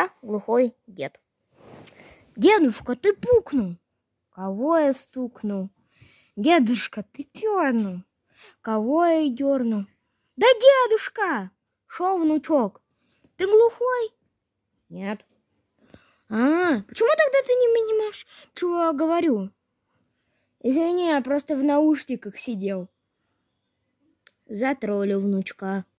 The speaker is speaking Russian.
А глухой дед. Дедушка, ты пукнул. Кого я стукнул? Дедушка, ты дернул. Кого я дернул? Да дедушка! Шел внучок. Ты глухой? Нет. А, почему тогда ты не понимаешь, чего я говорю? Извини, я просто в наушниках сидел. Затроллил внучка.